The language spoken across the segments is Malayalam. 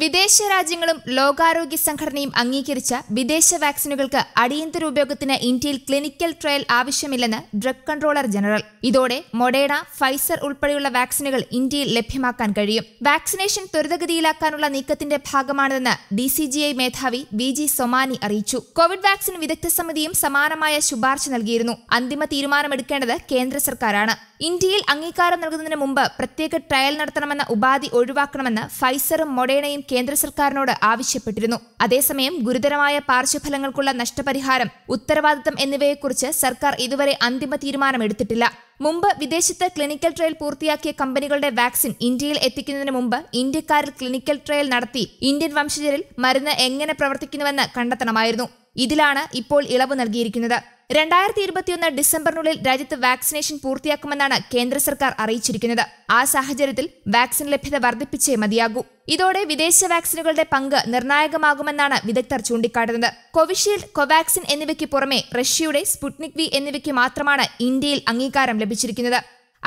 വിദേശ രാജ്യങ്ങളും ലോകാരോഗ്യ സംഘടനയും അംഗീകരിച്ച വിദേശ വാക്സിനുകൾക്ക് അടിയന്തര ഉപയോഗത്തിന് ഇന്ത്യയിൽ ക്ലിനിക്കൽ ട്രയൽ ആവശ്യമില്ലെന്ന് ഡ്രഗ് കൺട്രോളർ ജനറൽ ഇതോടെ മൊഡേണ ഫൈസർ ഉൾപ്പെടെയുള്ള വാക്സിനുകൾ ഇന്ത്യയിൽ ലഭ്യമാക്കാൻ കഴിയും വാക്സിനേഷൻ ത്വരിതഗതിയിലാക്കാനുള്ള നീക്കത്തിന്റെ ഭാഗമാണിതെന്ന് ഡി സി ജി ഐ മേധാവി വി ജി സൊമാനി അറിയിച്ചു കോവിഡ് വാക്സിൻ വിദഗ്ധ സമിതിയും സമാനമായ ശുപാർശ നൽകിയിരുന്നു അന്തിമ തീരുമാനമെടുക്കേണ്ടത് കേന്ദ്ര സർക്കാരാണ് ഇന്ത്യയിൽ അംഗീകാരം നൽകുന്നതിന് മുമ്പ് പ്രത്യേക ട്രയൽ നടത്തണമെന്ന ഉപാധി ഒഴിവാക്കണമെന്ന് ഫൈസറും മൊഡേണയും ജില്ലയും കേന്ദ്ര സർക്കാരിനോട് ആവശ്യപ്പെട്ടിരുന്നു അതേസമയം ഗുരുതരമായ പാർശ്വഫലങ്ങൾക്കുള്ള നഷ്ടപരിഹാരം ഉത്തരവാദിത്തം എന്നിവയെക്കുറിച്ച് സർക്കാർ ഇതുവരെ അന്തിമ തീരുമാനമെടുത്തിട്ടില്ല മുമ്പ് വിദേശത്ത് ക്ലിനിക്കൽ ട്രയൽ പൂർത്തിയാക്കിയ കമ്പനികളുടെ വാക്സിൻ ഇന്ത്യയിൽ എത്തിക്കുന്നതിന് മുമ്പ് ഇന്ത്യക്കാരിൽ ക്ലിനിക്കൽ ട്രയൽ നടത്തി ഇന്ത്യൻ വംശജരിൽ മരുന്ന് എങ്ങനെ പ്രവർത്തിക്കുന്നുവെന്ന് കണ്ടെത്തണമായിരുന്നു ഇതിലാണ് ഇപ്പോൾ ഇളവ് നൽകിയിരിക്കുന്നത് രണ്ടായിരത്തി ഇരുപത്തിയൊന്ന് ഡിസംബറിനുള്ളിൽ രാജ്യത്ത് വാക്സിനേഷൻ പൂർത്തിയാക്കുമെന്നാണ് കേന്ദ്ര സർക്കാർ അറിയിച്ചിരിക്കുന്നത് ആ സാഹചര്യത്തിൽ വാക്സിൻ ലഭ്യത വർദ്ധിപ്പിച്ചേ മതിയാകൂ ഇതോടെ വിദേശ വാക്സിനുകളുടെ പങ്ക് നിർണായകമാകുമെന്നാണ് വിദഗ്ധർ ചൂണ്ടിക്കാട്ടുന്നത് കോവിഷീൽഡ് കോവാക്സിൻ എന്നിവയ്ക്ക് പുറമെ റഷ്യയുടെ സ്പുട്നിക് വി എന്നിവയ്ക്ക് മാത്രമാണ് ഇന്ത്യയിൽ അംഗീകാരം ലഭിച്ചിരിക്കുന്നത്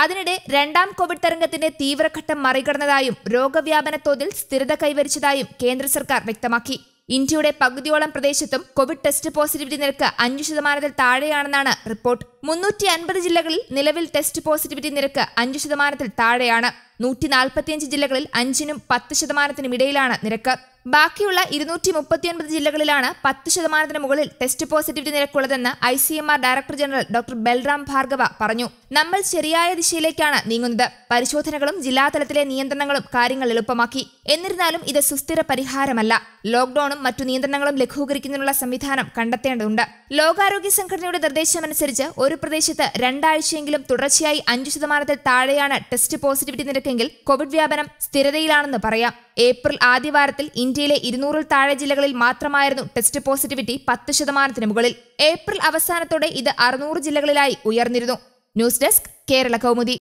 അതിനിടെ രണ്ടാം കോവിഡ് തരംഗത്തിന്റെ തീവ്രഘട്ടം മറികടന്നതായും രോഗവ്യാപന തോതിൽ സ്ഥിരത കൈവരിച്ചതായും കേന്ദ്ര സർക്കാർ വ്യക്തമാക്കി ഇന്ത്യയുടെ പകുതിയോളം പ്രദേശത്തും കോവിഡ് ടെസ്റ്റ് പോസിറ്റിവിറ്റി നിരക്ക് അഞ്ച് ശതമാനത്തിൽ താഴെയാണെന്നാണ് റിപ്പോർട്ട് മുന്നൂറ്റി അൻപത് ജില്ലകളിൽ നിലവിൽ ടെസ്റ്റ് പോസിറ്റിവിറ്റി നിരക്ക് അഞ്ച് ശതമാനത്തിൽ താഴെയാണ് നൂറ്റി നാൽപ്പത്തിയഞ്ച് ജില്ലകളിൽ അഞ്ചിനും പത്ത് ശതമാനത്തിനും ഇടയിലാണ് നിരക്ക് ബാക്കിയുള്ള ഇരുന്നൂറ്റി മുപ്പത്തിയൊൻപത് ജില്ലകളിലാണ് പത്ത് ശതമാനത്തിന് മുകളിൽ ടെസ്റ്റ് പോസിറ്റിവിറ്റി നിരക്കുള്ളതെന്ന് I C M R director general doctor Balram Bhargava പറഞ്ഞു നമ്മൾ ശരിയായ ദിശയിലേക്കാണ് നീങ്ങുന്നത് പരിശോധനകളും ജില്ലാതലത്തിലെ നിയന്ത്രണങ്ങളും കാര്യങ്ങൾ എളുപ്പമാക്കി എന്നിരുന്നാലും ഇത് സുസ്ഥിര പരിഹാരമല്ല ലോക്ഡൌണും മറ്റു നിയന്ത്രണങ്ങളും ലഘൂകരിക്കുന്നതിനുള്ള സംവിധാനം കണ്ടെത്തേണ്ടതുണ്ട് ലോകാരോഗ്യ സംഘടനയുടെ നിർദ്ദേശമനുസരിച്ച് ഒരു പ്രദേശത്ത് രണ്ടാഴ്ചയെങ്കിലും തുടർച്ചയായി അഞ്ചു ശതമാനത്തിൽ താഴെയാണ് ടെസ്റ്റ് പോസിറ്റിവിറ്റി നിരക്കെങ്കിൽ കോവിഡ് വ്യാപനം സ്ഥിരതയിലാണെന്ന് പറയാം ഏപ്രിൽ ആദ്യവാരത്തിൽ ഇന്ത്യയിലെ ഇരുന്നൂറിൽ താഴെ ജില്ലകളിൽ മാത്രമായിരുന്നു ടെസ്റ്റ് പോസിറ്റിവിറ്റി പത്ത് ശതമാനത്തിന് മുകളിൽ ഏപ്രിൽ അവസാനത്തോടെ ഇത് അറുന്നൂറ് ജില്ലകളിലായി ഉയർന്നിരുന്നു ന്യൂസ് ഡെസ്ക് കേരള കൗമുദി